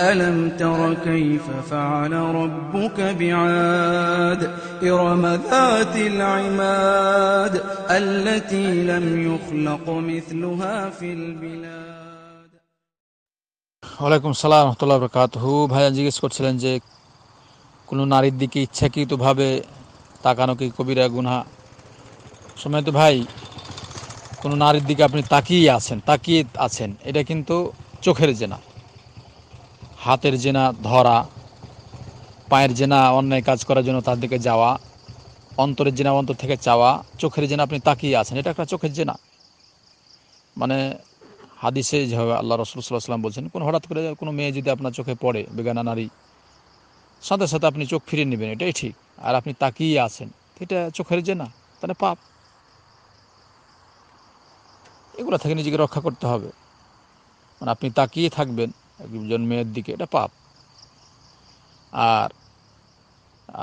ألم تر كيف فعل ربك بعاد إرم ذات العماد التي لم يخلق مثلها في البلاد وعليكم السلام ورحمة الله وبركاته ওয়ালাইকুম সালাম রহমতুল্লাহ বরকাতহ ভাইয়া জিজ্ঞেস করছিলেন যে কোনো নারীর দিকে ইচ্ছাকৃতভাবে তাকানো কি কবিরা গুনহা সময় তো ভাই কোনো নারীর দিকে আপনি তাকিয়ে আছেন তাকিয়ে আছেন এটা কিন্তু চোখের জেনা হাতের জেনা ধরা পায়ের জেনা অন্যায় কাজ করার জন্য তার দিকে যাওয়া অন্তরের জেনা অন্তর থেকে চাওয়া চোখের জেনা আপনি তাকিয়ে আছেন এটা একটা চোখের জেনা মানে হাদিসে যেভাবে আল্লাহ রসুল বলছেন কোনো হঠাৎ করে কোনো মেয়ে যদি আপনার চোখে পড়ে বেগানা নারী সাথে সাথে আপনি চোখ ফিরিয়ে নেবেন এটাই ঠিক আর আপনি তাকিয়ে আছেন এটা চোখের জেনা তাহলে পাপ এগুলো থেকে নিজেকে রক্ষা করতে হবে মানে আপনি তাকিয়ে থাকবেন একজন মেয়ের দিকে এটা পাপ আর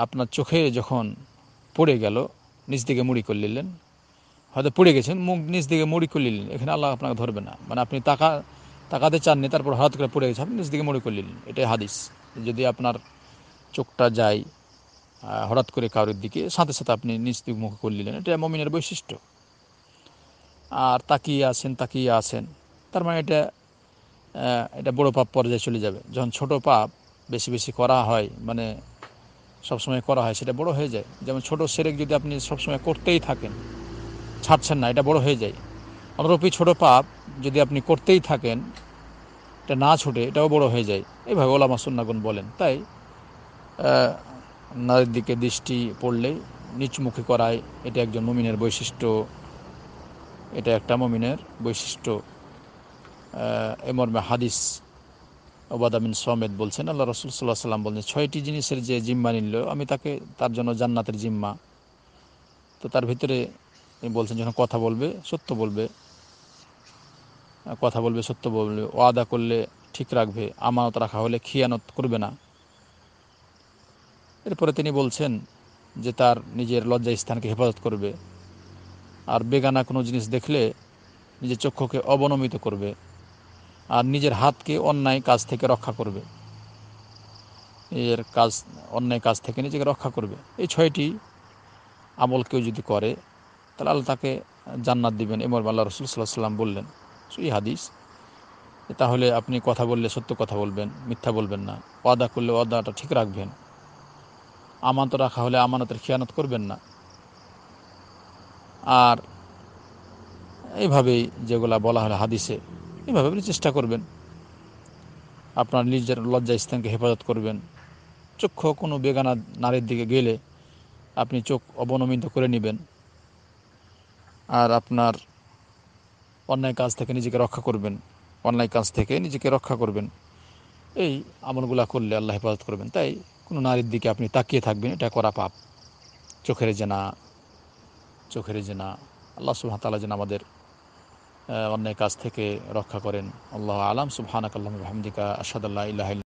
আপনার চোখে যখন পড়ে গেল নিচ দিকে মুড়ি করে নিলেন হয়তো পড়ে গেছেন মুখ নিচ দিকে মুড়ি করে নিলেন এখানে আল্লাহ আপনাকে ধরবে না মানে আপনি তাকা তাকাতে চাননি তারপর হঠাৎ করে পড়ে গেছে আপনি নিচ দিকে মুড়ি করলেন এটাই হাদিস যদি আপনার চোখটা যায় হঠাৎ করে কারোর দিকে সাথে সাথে আপনি নিচ দিকে মুখ করলেন এটা মমিনের বৈশিষ্ট্য আর তাকিয়ে আছেন তাকিয়ে আছেন তার মানে এটা এটা বড় পাপ পর্যায়ে চলে যাবে যখন ছোট পাপ বেশি বেশি করা হয় মানে সবসময় করা হয় সেটা বড় হয়ে যায় যেমন ছোট সেরেক যদি আপনি সবসময় করতেই থাকেন ছাড়ছেন না এটা বড় হয়ে যায় অনুরূপী ছোট পাপ যদি আপনি করতেই থাকেন এটা না ছুটে এটাও বড় হয়ে যায় এইভাবে ওলা মাসুন্নাগুন বলেন তাই নারীর দিকে দৃষ্টি পড়লে নিচমুখী করায় এটা একজন মমিনের বৈশিষ্ট্য এটা একটা মমিনের বৈশিষ্ট্য এ হাদিস ওবাদামিন সোমেদ বলছেন আল্লাহ রসুল সাল্লাহ সাল্লাম বলছেন ছয়টি জিনিসের যে জিম্মা নিল আমি তাকে তার জন্য জান্নাতের জিম্মা তো তার ভিতরে বলছেন যখন কথা বলবে সত্য বলবে কথা বলবে সত্য বলবে ওয়াদা করলে ঠিক রাখবে আমানত রাখা হলে খিয়ানত করবে না এরপরে তিনি বলছেন যে তার নিজের লজ্জা স্থানকে হেফাজত করবে আর বেগানা কোনো জিনিস দেখলে নিজের চক্ষুকে অবনমিত করবে আর নিজের হাতকে অন্যায় কাজ থেকে রক্ষা করবে নিজের কাজ অন্যায় কাজ থেকে নিজেকে রক্ষা করবে এই ছয়টি আমল কেউ যদি করে তাহলে আল্লাহ তাকে জান্নাত দিবেন এমর আল্লাহ রসুল সাল্লাহ সাল্লাম বললেন সুই হাদিস তাহলে আপনি কথা বললে সত্য কথা বলবেন মিথ্যা বলবেন না ওয়াদা করলে ওয়াদাটা ঠিক রাখবেন আমানত রাখা হলে আমানতের খেয়ানত করবেন না আর এইভাবেই যেগুলা বলা হলো হাদিসে এভাবে আপনি চেষ্টা করবেন আপনার নিজের লজ্জা স্থানকে হেফাজত করবেন চক্ষু কোনো বেগানা নারীর দিকে গেলে আপনি চোখ অবনমিত করে নেবেন আর আপনার অন্যায় কাজ থেকে নিজেকে রক্ষা করবেন অন্যায় কাজ থেকে নিজেকে রক্ষা করবেন এই আমলগুলা করলে আল্লাহ হেফাজত করবেন তাই কোনো নারীর দিকে আপনি তাকিয়ে থাকবেন এটা করা পাপ চোখের যে না চোখের যে না আল্লাহ সুহাতালা যেন আমাদের অন্যের কাছ থেকে রক্ষা করেন আল্লাহ আলাম সুবহানাক আল্লাহ আহমদিকা আসাদাল্লাহ ইল্লাহ